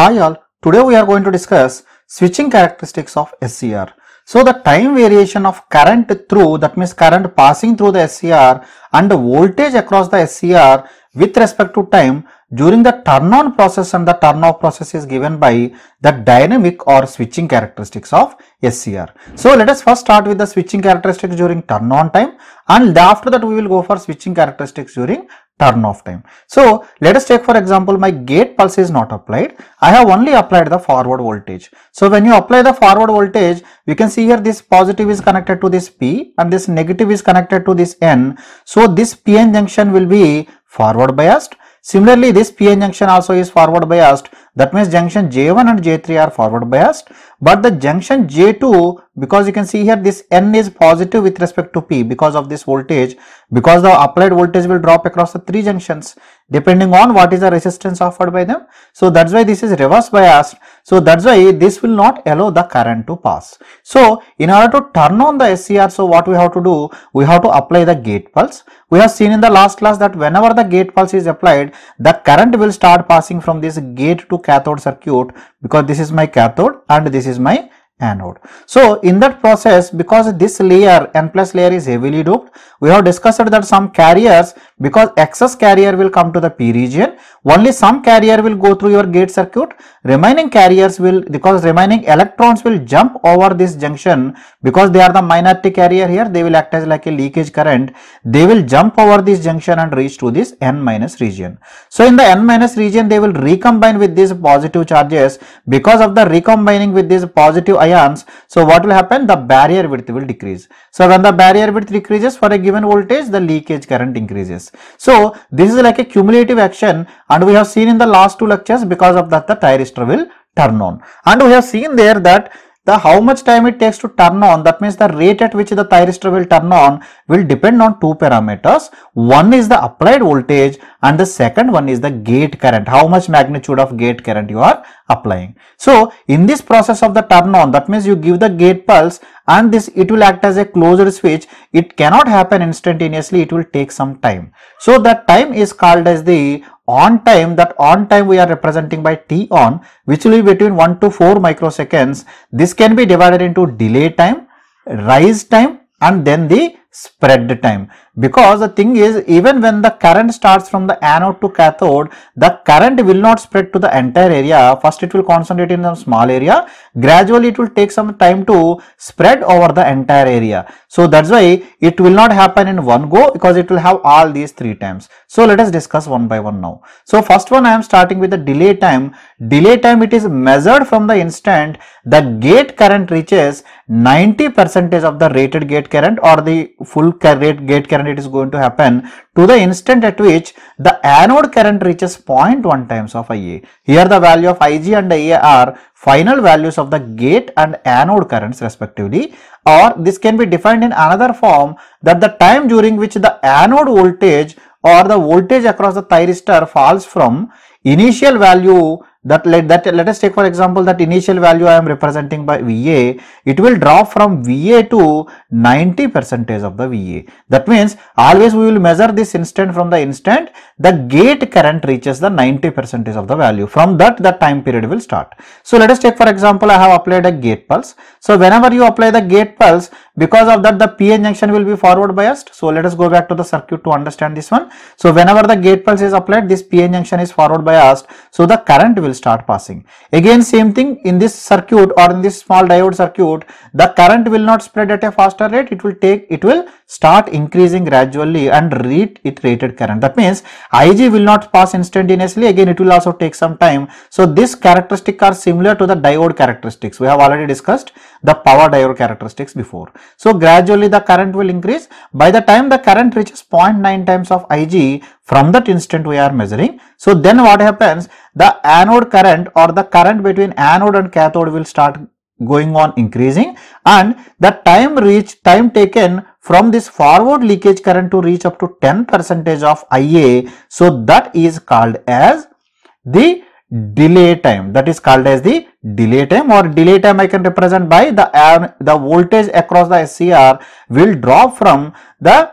Hi all, today we are going to discuss switching characteristics of SCR. So the time variation of current through that means current passing through the SCR and the voltage across the SCR with respect to time during the turn on process and the turn off process is given by the dynamic or switching characteristics of SCR. So let us first start with the switching characteristics during turn on time and after that we will go for switching characteristics during turn off time. So let us take for example my gate pulse is not applied. I have only applied the forward voltage. So when you apply the forward voltage we can see here this positive is connected to this P and this negative is connected to this N. So this PN junction will be forward biased. Similarly this PN junction also is forward biased that means junction J1 and J3 are forward biased, but the junction J2, because you can see here this N is positive with respect to P because of this voltage, because the applied voltage will drop across the three junctions depending on what is the resistance offered by them. So that's why this is reverse biased. So that's why this will not allow the current to pass. So in order to turn on the SCR, so what we have to do, we have to apply the gate pulse. We have seen in the last class that whenever the gate pulse is applied, the current will start passing from this gate to cathode circuit because this is my cathode and this is my anode. So, in that process because this layer n plus layer is heavily doped, we have discussed that some carriers because excess carrier will come to the p region, only some carrier will go through your gate circuit, remaining carriers will because remaining electrons will jump over this junction because they are the minority carrier here, they will act as like a leakage current, they will jump over this junction and reach to this n minus region. So, in the n minus region, they will recombine with these positive charges because of the recombining with these positive ions. So what will happen? The barrier width will decrease. So when the barrier width decreases for a given voltage, the leakage current increases. So this is like a cumulative action and we have seen in the last two lectures because of that the thyristor will turn on. And we have seen there that the how much time it takes to turn on that means the rate at which the thyristor will turn on will depend on two parameters one is the applied voltage and the second one is the gate current how much magnitude of gate current you are applying so in this process of the turn on that means you give the gate pulse and this it will act as a closed switch it cannot happen instantaneously it will take some time so that time is called as the on time that on time we are representing by t on which will be between 1 to 4 microseconds this can be divided into delay time rise time and then the spread time because the thing is even when the current starts from the anode to cathode the current will not spread to the entire area first it will concentrate in a small area gradually it will take some time to spread over the entire area so that's why it will not happen in one go because it will have all these three times so let us discuss one by one now so first one i am starting with the delay time delay time it is measured from the instant the gate current reaches 90 percentage of the rated gate current or the full rate gate current current it is going to happen to the instant at which the anode current reaches 0.1 times of Ia. Here the value of Ig and Ia are final values of the gate and anode currents respectively or this can be defined in another form that the time during which the anode voltage or the voltage across the thyristor falls from initial value that let that let us take for example that initial value I am representing by VA it will drop from VA to 90 percentage of the VA that means always we will measure this instant from the instant the gate current reaches the 90 percentage of the value from that the time period will start so let us take for example I have applied a gate pulse so whenever you apply the gate pulse because of that the PN junction will be forward biased so let us go back to the circuit to understand this one so whenever the gate pulse is applied this PN junction is forward biased so the current will will start passing. Again same thing in this circuit or in this small diode circuit the current will not spread at a faster rate it will take it will start increasing gradually and reach it rated current. That means Ig will not pass instantaneously again it will also take some time. So this characteristic are similar to the diode characteristics we have already discussed the power diode characteristics before. So gradually the current will increase by the time the current reaches 0.9 times of Ig from that instant we are measuring. So then what happens the anode current or the current between anode and cathode will start going on increasing and the time reach time taken from this forward leakage current to reach up to 10 percentage of IA. So that is called as the delay time that is called as the delay time or delay time I can represent by the uh, the voltage across the SCR will drop from the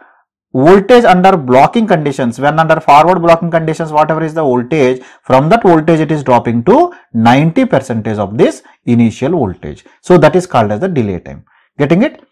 voltage under blocking conditions when under forward blocking conditions whatever is the voltage from that voltage it is dropping to 90 percentage of this initial voltage so that is called as the delay time getting it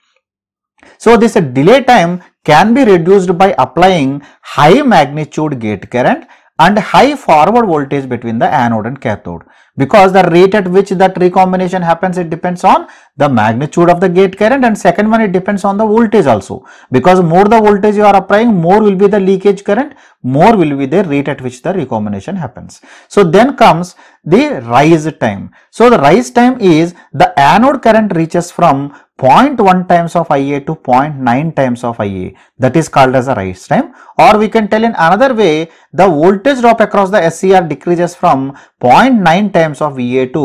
so this delay time can be reduced by applying high magnitude gate current and high forward voltage between the anode and cathode because the rate at which that recombination happens it depends on the magnitude of the gate current and second one it depends on the voltage also because more the voltage you are applying more will be the leakage current more will be the rate at which the recombination happens. So then comes the rise time. So the rise time is the anode current reaches from 0.1 times of Ia to 0.9 times of Ia that is called as a rise time or we can tell in another way the voltage drop across the SCR decreases from 0.9 times times of VA to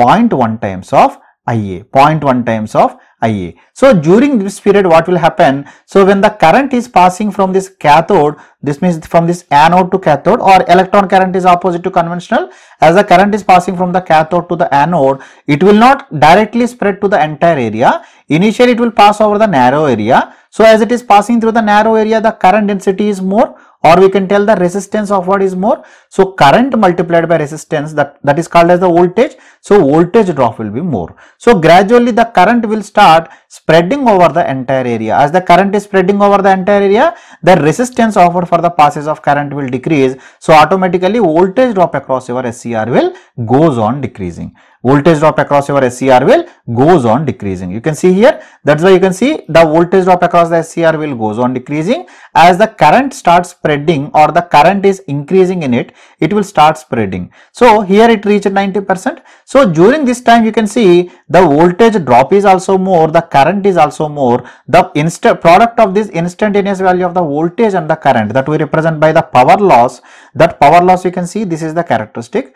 0.1 times of IA, 0.1 times of IA. So, during this period what will happen? So, when the current is passing from this cathode, this means from this anode to cathode or electron current is opposite to conventional. As the current is passing from the cathode to the anode, it will not directly spread to the entire area. Initially, it will pass over the narrow area. So, as it is passing through the narrow area, the current density is more or we can tell the resistance of what is more. So, current multiplied by resistance that, that is called as the voltage. So, voltage drop will be more. So, gradually the current will start spreading over the entire area. As the current is spreading over the entire area, the resistance offered for the passage of current will decrease. So automatically voltage drop across your SCR will goes on decreasing. Voltage drop across your SCR will goes on decreasing. You can see here, that's why you can see the voltage drop across the SCR will goes on decreasing. As the current starts spreading or the current is increasing in it, it will start spreading. So here it reached 90%. So during this time you can see the voltage drop is also more, the current current is also more the instant product of this instantaneous value of the voltage and the current that we represent by the power loss that power loss you can see this is the characteristic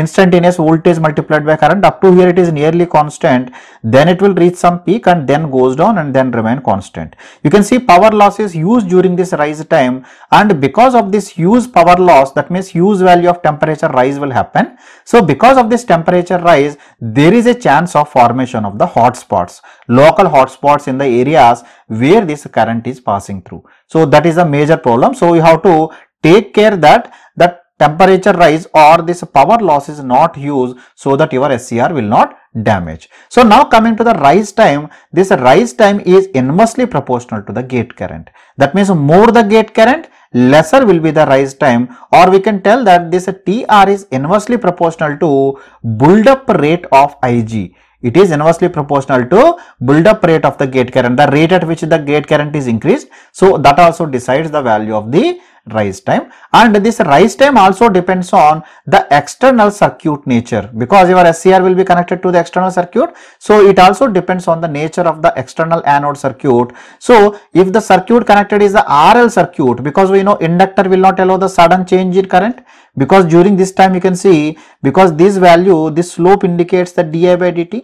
instantaneous voltage multiplied by current up to here it is nearly constant then it will reach some peak and then goes down and then remain constant. You can see power loss is during this rise time and because of this huge power loss that means huge value of temperature rise will happen. So because of this temperature rise there is a chance of formation of the hot spots, local hot spots in the areas where this current is passing through. So that is a major problem. So you have to take care that temperature rise or this power loss is not used so that your SCR will not damage. So now coming to the rise time, this rise time is inversely proportional to the gate current. That means more the gate current, lesser will be the rise time or we can tell that this TR is inversely proportional to build up rate of IG it is inversely proportional to build up rate of the gate current the rate at which the gate current is increased so that also decides the value of the rise time and this rise time also depends on the external circuit nature because your SCR will be connected to the external circuit. So, it also depends on the nature of the external anode circuit. So, if the circuit connected is the RL circuit because we know inductor will not allow the sudden change in current because during this time you can see because this value this slope indicates the di by dt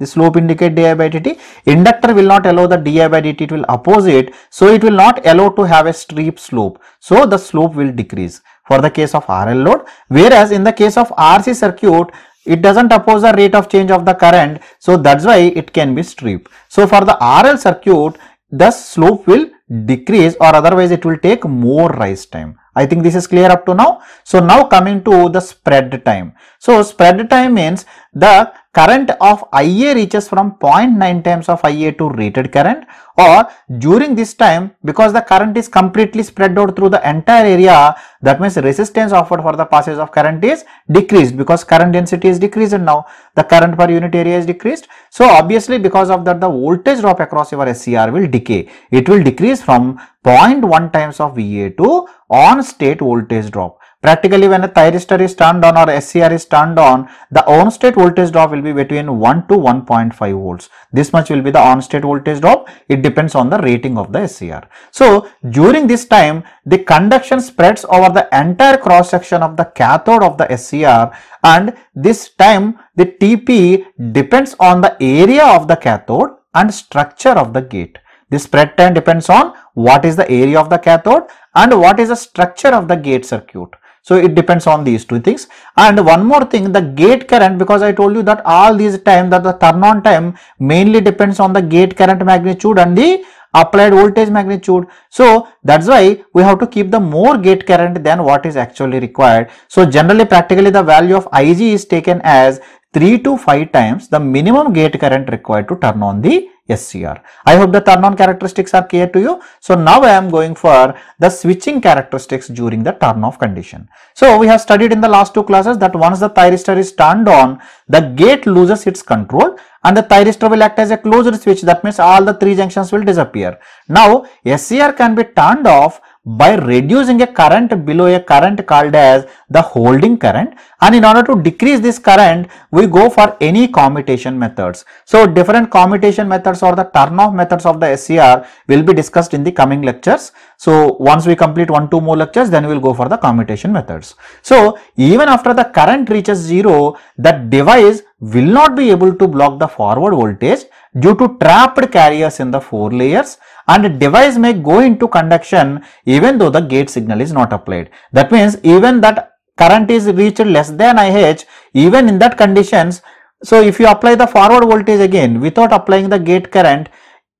the slope indicate di by dt. Inductor will not allow the di by dt, it will oppose it. So, it will not allow to have a steep slope. So, the slope will decrease for the case of RL load. Whereas, in the case of RC circuit, it doesn't oppose the rate of change of the current. So, that's why it can be steep. So, for the RL circuit, the slope will decrease or otherwise it will take more rise time. I think this is clear up to now. So, now coming to the spread time. So, spread time means the current of IA reaches from 0.9 times of IA to rated current or during this time because the current is completely spread out through the entire area that means resistance offered for the passage of current is decreased because current density is decreased and now the current per unit area is decreased. So obviously because of that the voltage drop across your SCR will decay. It will decrease from 0.1 times of VA to on state voltage drop. Practically when a thyristor is turned on or SCR is turned on, the on state voltage drop will be between 1 to 1.5 volts. This much will be the on state voltage drop. It depends on the rating of the SCR. So during this time, the conduction spreads over the entire cross section of the cathode of the SCR and this time the TP depends on the area of the cathode and structure of the gate. The spread time depends on what is the area of the cathode and what is the structure of the gate circuit. So it depends on these two things. And one more thing, the gate current, because I told you that all these time that the turn on time mainly depends on the gate current magnitude and the applied voltage magnitude. So that's why we have to keep the more gate current than what is actually required. So generally practically the value of Ig is taken as 3 to 5 times the minimum gate current required to turn on the SCR. I hope the turn on characteristics are clear to you. So now I am going for the switching characteristics during the turn off condition. So we have studied in the last two classes that once the thyristor is turned on, the gate loses its control and the thyristor will act as a closed switch. That means all the three junctions will disappear. Now SCR can be turned off by reducing a current below a current called as the holding current and in order to decrease this current we go for any commutation methods. So different commutation methods or the turn off methods of the SCR will be discussed in the coming lectures. So once we complete one two more lectures then we will go for the commutation methods. So even after the current reaches 0 that device will not be able to block the forward voltage due to trapped carriers in the four layers and the device may go into conduction even though the gate signal is not applied. That means even that current is reached less than IH, even in that conditions, so if you apply the forward voltage again without applying the gate current,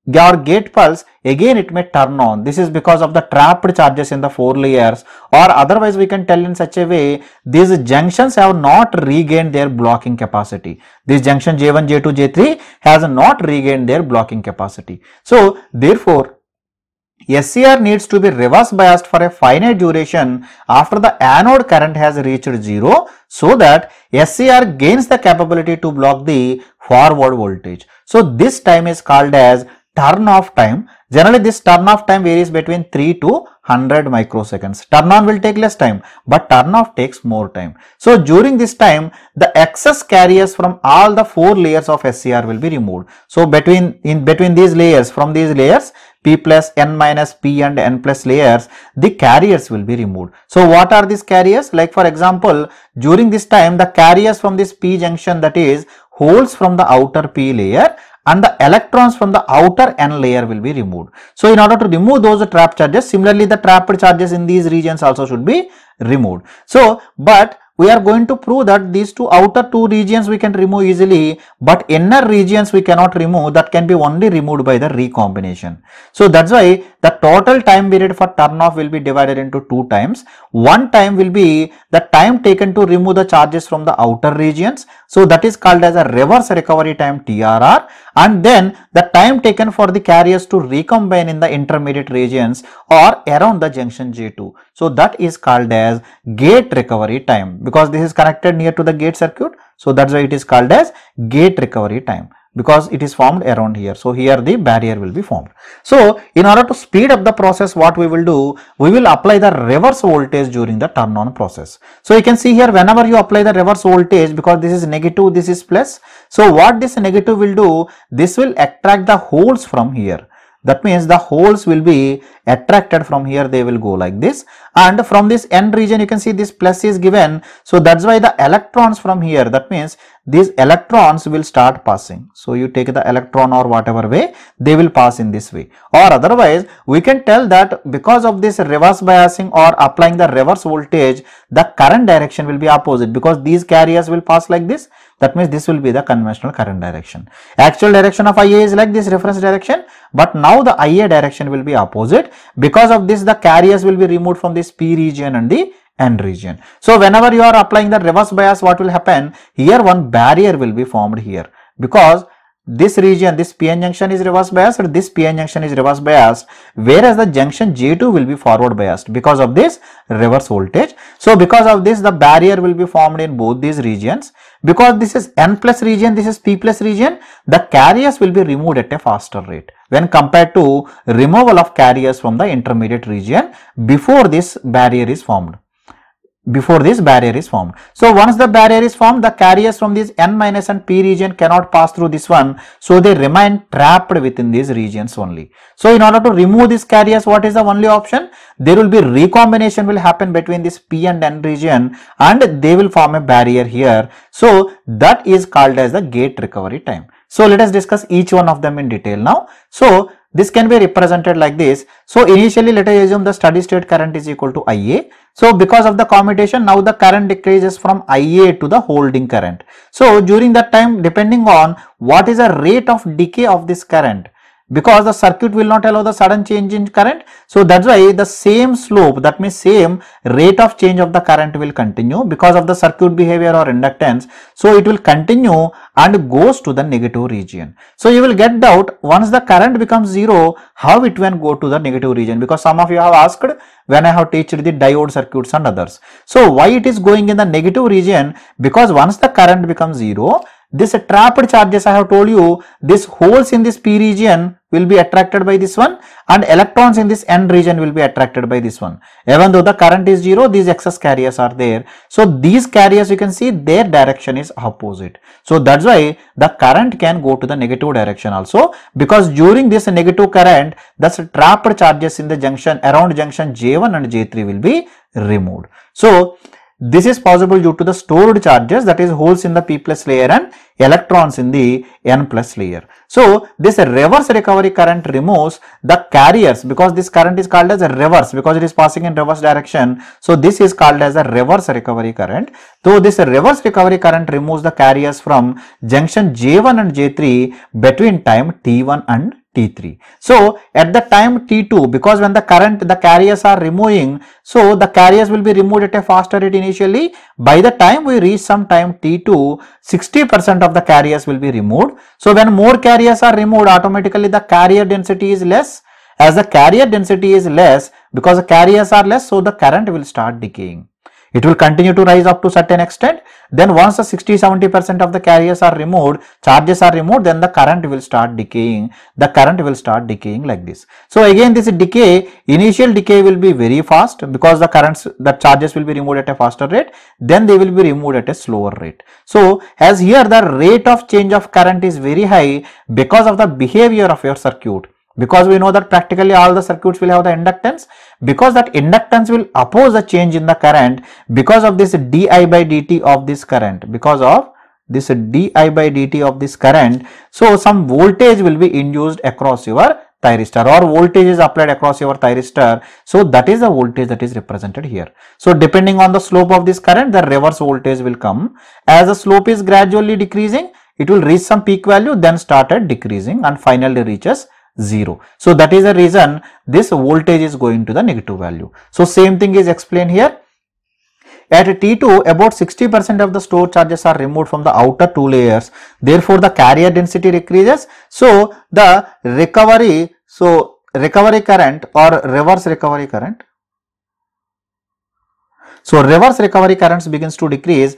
your gate pulse again it may turn on this is because of the trapped charges in the four layers or otherwise we can tell in such a way these junctions have not regained their blocking capacity this junction j1 j2 j3 has not regained their blocking capacity so therefore SCR needs to be reverse biased for a finite duration after the anode current has reached 0 so that SCR gains the capability to block the forward voltage. So, this time is called as turn off time generally this turn off time varies between 3 to 100 microseconds turn on will take less time but turn off takes more time so during this time the excess carriers from all the four layers of scr will be removed so between in between these layers from these layers p plus n minus p and n plus layers the carriers will be removed so what are these carriers like for example during this time the carriers from this p junction that is holes from the outer p layer and the electrons from the outer n layer will be removed. So in order to remove those trap charges, similarly the trapped charges in these regions also should be removed. So but we are going to prove that these two outer two regions we can remove easily but inner regions we cannot remove that can be only removed by the recombination. So that's why the total time period for turn off will be divided into two times. One time will be the time taken to remove the charges from the outer regions. So that is called as a reverse recovery time TRR and then the time taken for the carriers to recombine in the intermediate regions or around the junction J2. So that is called as gate recovery time because this is connected near to the gate circuit. So that's why it is called as gate recovery time because it is formed around here. So here the barrier will be formed. So in order to speed up the process what we will do, we will apply the reverse voltage during the turn on process. So you can see here whenever you apply the reverse voltage because this is negative, this is plus. So what this negative will do, this will attract the holes from here. That means the holes will be attracted from here, they will go like this. And from this end region, you can see this plus is given. So that's why the electrons from here, that means these electrons will start passing. So, you take the electron or whatever way they will pass in this way or otherwise we can tell that because of this reverse biasing or applying the reverse voltage the current direction will be opposite because these carriers will pass like this that means this will be the conventional current direction. Actual direction of Ia is like this reference direction but now the Ia direction will be opposite because of this the carriers will be removed from this P region and the and region. So whenever you are applying the reverse bias what will happen here one barrier will be formed here because this region this PN junction is reverse biased or this PN junction is reverse biased whereas the junction J2 will be forward biased because of this reverse voltage. So because of this the barrier will be formed in both these regions because this is N plus region this is P plus region the carriers will be removed at a faster rate when compared to removal of carriers from the intermediate region before this barrier is formed before this barrier is formed. So once the barrier is formed, the carriers from this N minus and P region cannot pass through this one. So they remain trapped within these regions only. So in order to remove these carriers, what is the only option? There will be recombination will happen between this P and N region and they will form a barrier here. So that is called as the gate recovery time. So let us discuss each one of them in detail now. So this can be represented like this. So initially let us assume the steady state current is equal to IA. So because of the commutation now the current decreases from IA to the holding current. So during that time depending on what is the rate of decay of this current because the circuit will not allow the sudden change in current. So that's why the same slope that means same rate of change of the current will continue because of the circuit behavior or inductance. So it will continue and goes to the negative region. So you will get doubt once the current becomes zero how it will go to the negative region because some of you have asked when I have teached the diode circuits and others. So why it is going in the negative region because once the current becomes zero this trapped charges I have told you, these holes in this p region will be attracted by this one and electrons in this n region will be attracted by this one. Even though the current is zero, these excess carriers are there. So these carriers you can see their direction is opposite. So that's why the current can go to the negative direction also because during this negative current, the trapped charges in the junction around junction J1 and J3 will be removed. So this is possible due to the stored charges that is holes in the p plus layer and electrons in the n plus layer. So, this reverse recovery current removes the carriers because this current is called as a reverse because it is passing in reverse direction. So, this is called as a reverse recovery current. So, this reverse recovery current removes the carriers from junction J1 and J3 between time T1 and T3. So at the time T2 because when the current the carriers are removing so the carriers will be removed at a faster rate initially by the time we reach some time T2 60% of the carriers will be removed. So when more carriers are removed automatically the carrier density is less as the carrier density is less because the carriers are less so the current will start decaying. It will continue to rise up to certain extent. Then once the 60-70% of the carriers are removed, charges are removed, then the current will start decaying. The current will start decaying like this. So again this decay, initial decay will be very fast because the currents, the charges will be removed at a faster rate. Then they will be removed at a slower rate. So as here the rate of change of current is very high because of the behavior of your circuit because we know that practically all the circuits will have the inductance because that inductance will oppose the change in the current because of this di by dt of this current because of this di by dt of this current so some voltage will be induced across your thyristor or voltage is applied across your thyristor so that is the voltage that is represented here so depending on the slope of this current the reverse voltage will come as the slope is gradually decreasing it will reach some peak value then started decreasing and finally reaches 0. So that is the reason this voltage is going to the negative value. So same thing is explained here. At T2, about 60% of the stored charges are removed from the outer two layers. Therefore, the carrier density decreases. So the recovery, so recovery current or reverse recovery current. So reverse recovery currents begins to decrease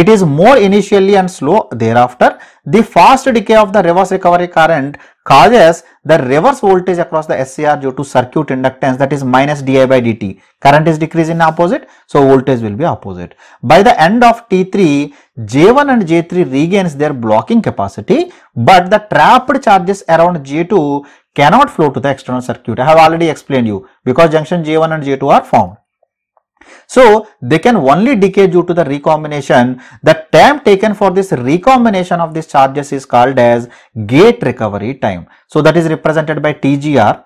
it is more initially and slow thereafter. The fast decay of the reverse recovery current causes the reverse voltage across the SCR due to circuit inductance that is minus di by dt. Current is decreasing opposite, so voltage will be opposite. By the end of T3, J1 and J3 regains their blocking capacity, but the trapped charges around J2 cannot flow to the external circuit. I have already explained you because junction J1 and J2 are formed. So, they can only decay due to the recombination. The time taken for this recombination of these charges is called as gate recovery time. So, that is represented by TGR.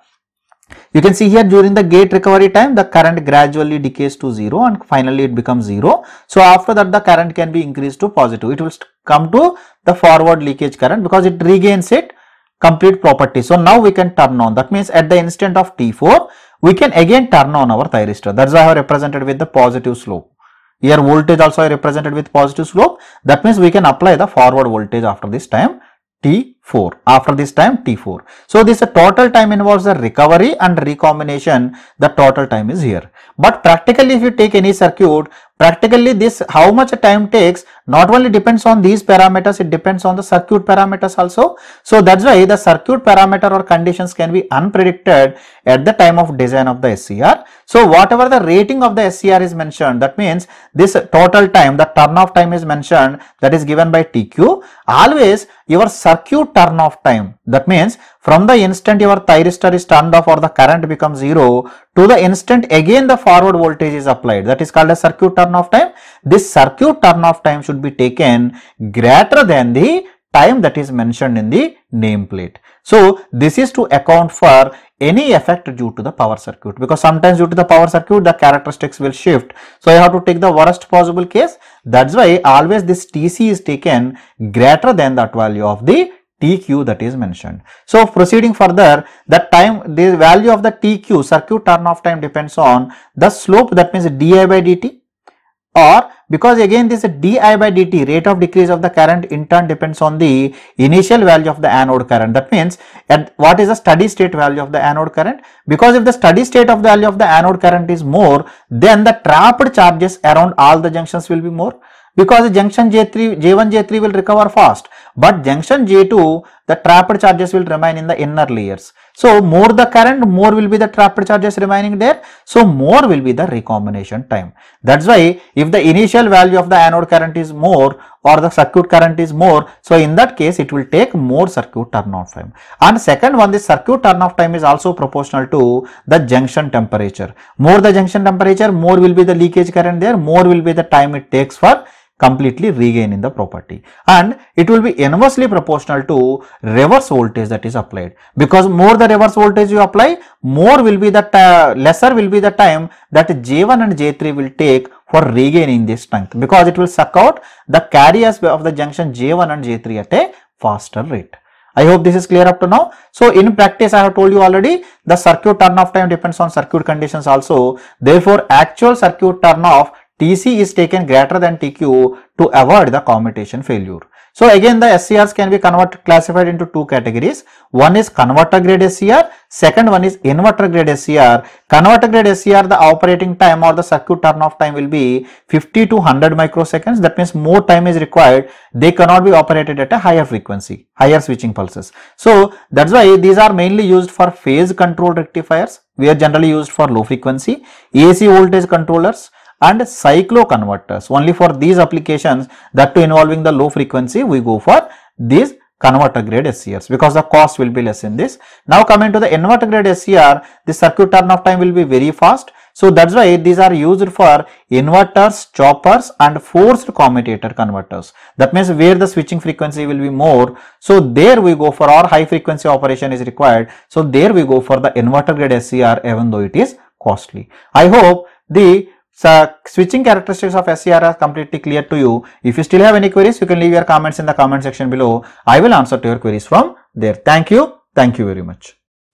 You can see here during the gate recovery time the current gradually decays to 0 and finally it becomes 0. So, after that the current can be increased to positive. It will come to the forward leakage current because it regains it complete property. So, now we can turn on that means at the instant of T4 we can again turn on our thyristor. That is why I have represented with the positive slope. Here voltage also I represented with positive slope. That means we can apply the forward voltage after this time t 4 after this time t4 so this total time involves the recovery and recombination the total time is here but practically if you take any circuit practically this how much time takes not only depends on these parameters it depends on the circuit parameters also so that's why the circuit parameter or conditions can be unpredicted at the time of design of the scr so whatever the rating of the scr is mentioned that means this total time the turn off time is mentioned that is given by tq always your circuit turn off time. That means from the instant your thyristor is turned off or the current becomes zero to the instant again the forward voltage is applied. That is called a circuit turn off time. This circuit turn off time should be taken greater than the time that is mentioned in the nameplate. So, this is to account for any effect due to the power circuit because sometimes due to the power circuit the characteristics will shift. So, you have to take the worst possible case that is why always this TC is taken greater than that value of the TQ that is mentioned. So proceeding further, that time, the value of the TQ, circuit turn off time depends on the slope that means di by dt or because again this di by dt rate of decrease of the current in turn depends on the initial value of the anode current that means at what is the steady state value of the anode current because if the steady state of the value of the anode current is more then the trapped charges around all the junctions will be more because the junction J3, J1, J3 will recover fast. But junction J2, the trapped charges will remain in the inner layers. So more the current, more will be the trapped charges remaining there. So more will be the recombination time. That's why if the initial value of the anode current is more or the circuit current is more, so in that case it will take more circuit turn-off time. And second one, the circuit turn-off time is also proportional to the junction temperature. More the junction temperature, more will be the leakage current there, more will be the time it takes for completely regain in the property and it will be inversely proportional to reverse voltage that is applied because more the reverse voltage you apply more will be the lesser will be the time that J1 and J3 will take for regaining this strength because it will suck out the carriers of the junction J1 and J3 at a faster rate. I hope this is clear up to now. So, in practice I have told you already the circuit turn off time depends on circuit conditions also. Therefore, actual circuit turn off TC is taken greater than TQ to avoid the commutation failure. So again the SCRs can be converted classified into two categories. One is converter grade SCR, second one is inverter grade SCR. Converter grade SCR the operating time or the circuit turn off time will be 50 to 100 microseconds. That means more time is required. They cannot be operated at a higher frequency, higher switching pulses. So that's why these are mainly used for phase control rectifiers. We are generally used for low frequency, AC voltage controllers, and cycloconverters. Only for these applications that to involving the low frequency we go for these converter grade SCRs because the cost will be less in this. Now coming to the inverter grade SCR, the circuit turn off time will be very fast. So that's why these are used for inverters, choppers and forced commutator converters. That means where the switching frequency will be more. So there we go for our high frequency operation is required. So there we go for the inverter grade SCR even though it is costly. I hope the so switching characteristics of SCR are completely clear to you. If you still have any queries, you can leave your comments in the comment section below. I will answer to your queries from there. Thank you. Thank you very much.